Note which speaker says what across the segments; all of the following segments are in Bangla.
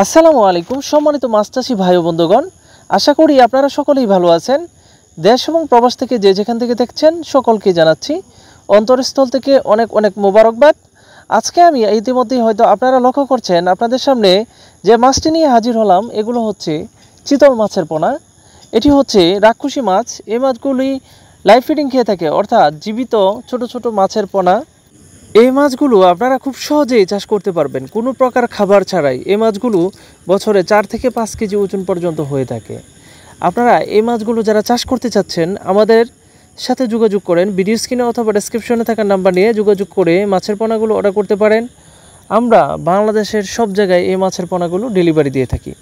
Speaker 1: আসসালামু আলাইকুম সম্মানিত মাস্টাসি ভাই বন্ধুগণ আশা করি আপনারা সকলেই ভালো আছেন দেশ এবং প্রবাস থেকে যে যেখান থেকে দেখছেন সকলকে জানাচ্ছি অন্তরস্থল থেকে অনেক অনেক মোবারকবাদ আজকে আমি ইতিমধ্যেই হয়তো আপনারা লক্ষ্য করছেন আপনাদের সামনে যে মাছটি নিয়ে হাজির হলাম এগুলো হচ্ছে চিতল মাছের পোনা এটি হচ্ছে রাক্ষসী মাছ এই মাছগুলি লাইফ ফিডিং খেয়ে থাকে অর্থাৎ জীবিত ছোট ছোট মাছের পোনা এই মাছগুলো আপনারা খুব সহজেই চাষ করতে পারবেন কোনো প্রকার খাবার ছাড়াই এই মাছগুলো বছরে চার থেকে পাঁচ কেজি ওজন পর্যন্ত হয়ে থাকে আপনারা এই মাছগুলো যারা চাষ করতে চাচ্ছেন আমাদের সাথে যোগাযোগ করেন ভিডিও স্ক্রিনে অথবা ডেসক্রিপশনে থাকা নাম্বার নিয়ে যোগাযোগ করে মাছের পোনাগুলো অর্ডার করতে পারেন আমরা বাংলাদেশের সব জায়গায় এই মাছের পোনাগুলো ডেলিভারি দিয়ে থাকি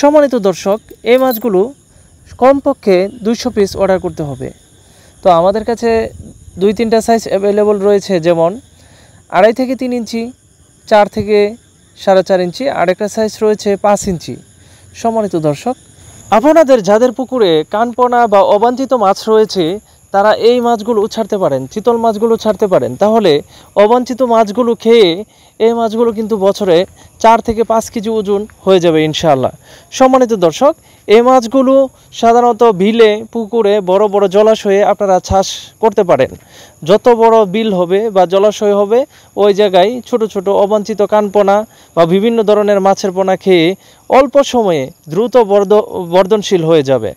Speaker 1: সম্মানিত দর্শক এই মাছগুলো কমপক্ষে দুইশো পিস অর্ডার করতে হবে তো আমাদের কাছে দুই তিনটা সাইজ অ্যাভেলেবল রয়েছে যেমন আড়াই থেকে তিন ইঞ্চি চার থেকে সাড়ে চার ইঞ্চি আরেকটা সাইজ রয়েছে পাঁচ ইঞ্চি সম্মানিত দর্শক আপনাদের যাদের পুকুরে কানপোনা বা অবাঞ্ছিত মাছ রয়েছে তারা এই মাছগুলো ছাড়তে পারেন চিতল মাছগুলো ছাড়তে পারেন তাহলে অবাঞ্ছিত মাছগুলো খেয়ে এই মাছগুলো কিন্তু বছরে চার থেকে পাঁচ কেজি ওজন হয়ে যাবে ইনশাআল্লাহ সম্মানিত দর্শক এই মাছগুলো সাধারণত বিলে পুকুরে বড় বড় জলাশয়ে আপনারা চাষ করতে পারেন যত বড় বিল হবে বা জলাশয় হবে ওই জায়গায় ছোট ছোট অবাঞ্ছিত কানপোনা বা বিভিন্ন ধরনের মাছের পোনা খেয়ে অল্প সময়ে দ্রুত বর্ধ বর্ধনশীল হয়ে যাবে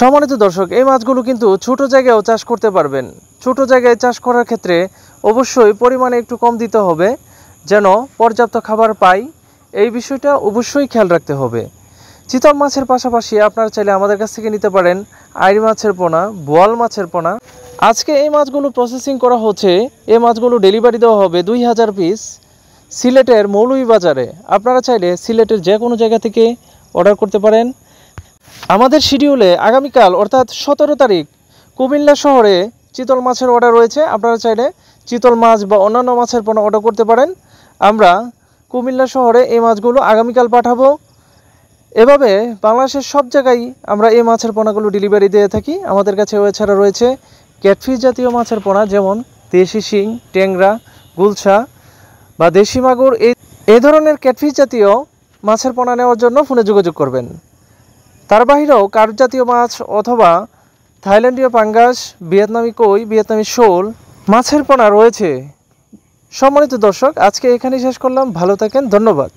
Speaker 1: সম্মানিত দর্শক এই মাছগুলো কিন্তু ছোট জায়গায়ও চাষ করতে পারবেন ছোট জায়গায় চাষ করার ক্ষেত্রে অবশ্যই পরিমাণে একটু কম দিতে হবে যেন পর্যাপ্ত খাবার পাই এই বিষয়টা অবশ্যই খেয়াল রাখতে হবে চিতল মাছের পাশাপাশি আপনারা চাইলে আমাদের কাছ থেকে নিতে পারেন আইর মাছের পোনা বোয়াল মাছের পোনা আজকে এই মাছগুলো প্রসেসিং করা হচ্ছে এই মাছগুলো ডেলিভারি দেওয়া হবে দুই হাজার পিস সিলেটের মৌলুই বাজারে আপনারা চাইলে সিলেটের যে কোনো জায়গা থেকে অর্ডার করতে পারেন আমাদের শিডিউলে আগামীকাল অর্থাৎ সতেরো তারিখ কুমিল্লা শহরে চিতল মাছের অর্ডার রয়েছে আপনারা চাইলে চিতল মাছ বা অন্যান্য মাছের পণ্য অর্ডার করতে পারেন আমরা কুমিল্লা শহরে এই মাছগুলো আগামীকাল পাঠাবো এভাবে বাংলাদেশের সব জায়গায় আমরা এই মাছের পোনাগুলো ডেলিভারি দিয়ে থাকি আমাদের কাছে এছাড়া রয়েছে ক্যাটফিস জাতীয় মাছের পোনা যেমন দেশি শিং ট্যাংরা গুলছা বা দেশি মাগুর এই ধরনের ক্যাটফিস জাতীয় মাছের পোনা নেওয়ার জন্য ফোনে যোগাযোগ করবেন তার বাহিরেও জাতীয় মাছ অথবা থাইল্যান্ডীয় পাঙ্গাস ভিয়েতনামি কই ভিয়েতনামি শোল মাছের পোনা রয়েছে সম্মানিত দর্শক আজকে এখানেই শেষ করলাম ভালো থাকেন ধন্যবাদ